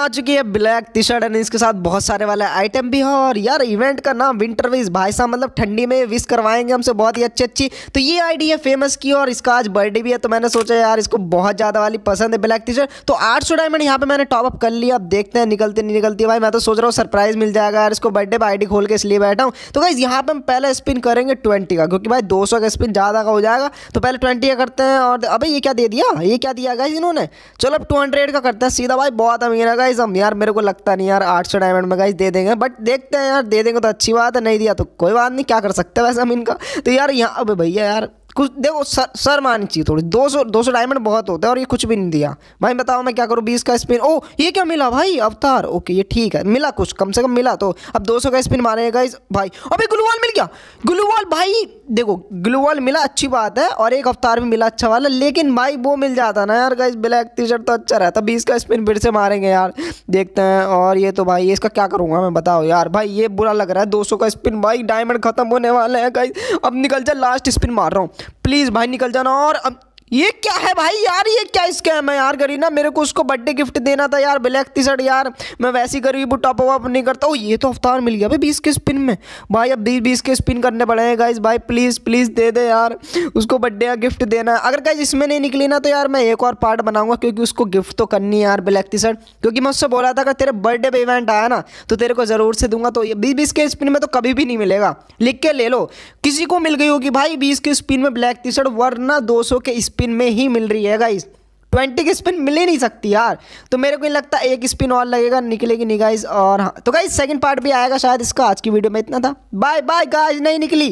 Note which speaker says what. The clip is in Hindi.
Speaker 1: आ चुकी है ब्लैक टी शर्ट एंड इसके साथ बहुत सारे वाले आइटम भी हो और यार इवेंट का नाम विंटर विज भाई साहब मतलब ठंडी में विश करवाएंगे हमसे बहुत ही अच्छी अच्छी तो ये आईडी है फेमस की और इसका आज बर्थडे भी है तो मैंने सोचा यार इसको बहुत ज़्यादा वाली पसंद है ब्लैक टी शर्ट तो आठ सौ डायमंड यहाँ पे मैंने टॉपअप कर लिया अब देखते हैं निकलते नहीं निकलती भाई मैं तो सोच रहा हूँ सरप्राइज मिल जाएगा यार इसको बर्थडे पर आई खोल के इसलिए बैठा हूँ तो भाई यहाँ पे हम पहले स्पिन करेंगे ट्वेंटी का क्योंकि भाई दो का स्पिन ज़्यादा का हो जाएगा तो पहले ट्वेंटी का करते हैं और अभी ये क्या दे दिया ये क्या दिया गया इन्होंने चलो अब टू का करते हैं सीधा भाई बहुत अमीर है गाइज हम यार मेरे को लगता नहीं यार आठ सौ डायमंड में गाइज दे देंगे बट देखते हैं यार दे देंगे तो अच्छी बात है नहीं दिया तो कोई बात नहीं क्या कर सकते वैसे हम इनका तो यार यहाँ अब भैया यार कुछ देखो सर सर मानी चाहिए थोड़ी दो सौ दो सौ डायमंड बहुत होता है और ये कुछ भी नहीं दिया भाई बताओ मैं क्या करूँ बीस का स्पिन ओ ये क्या मिला भाई अवतार ओके ये ठीक है मिला कुछ कम से कम मिला तो अब दो सौ का स्पिन मारेगा इस भाई अबे ग्लूवाल मिल गया ग्लूवाल भाई देखो ग्लूवाल मिला अच्छी बात है और एक अवतार भी मिला अच्छा वाला लेकिन भाई वो मिल जाता ना यार गाइज ब्लैक टी शर्ट तो अच्छा रहता बीस का स्पिन फिर से मारेंगे यार देखते हैं और ये तो भाई इसका क्या करूँगा मैं बताओ यार भाई ये बुरा लग रहा है दो का स्पिन भाई डायमंड खत्म होने वाला है गाइज अब निकल जाए लास्ट स्पिन मार रहा हूँ प्लीज़ भाई निकल जाना और अब ये क्या है भाई यार ये क्या स्कैम है यार गरीना मेरे को उसको बर्थडे गिफ्ट देना था यार ब्लैक टी शर्ट यार मैं वैसी करी गरीब टॉप अप नहीं करता हूँ ये तो अवतार मिल गया भाई बीस के स्पिन में भाई अब बीस बीस के स्पिन करने हैं गाइज भाई प्लीज़ प्लीज़ दे दे यार उसको बर्थडे का गिफ्ट देना है अगर गाइज इसमें नहीं निकली ना तो यार मैं एक और पार्ट बनाऊंगा क्योंकि उसको गिफ्ट तो करनी है यार ब्लैक टी शर्ट क्योंकि मैं उससे बोला था अगर तेरे बर्थडे पे इवेंट आया ना तो तेरे को ज़रूर से दूंगा तो ये बीस बीस के स्पिन में तो कभी भी नहीं मिलेगा लिख के ले लो किसी को मिल गई होगी भाई बीस के स्पिन में ब्लैक टी शर्ट वरना दो के स्पिन स्पिन में ही मिल रही है गाइस ट्वेंटी की स्पिन मिल ही नहीं सकती यार तो मेरे को नहीं लगता एक स्पिन और लगेगा निकलेगी नहीं गाइस और हाँ तो गाइस सेकंड पार्ट भी आएगा शायद इसका आज की वीडियो में इतना था बाय बाय गाइज नहीं निकली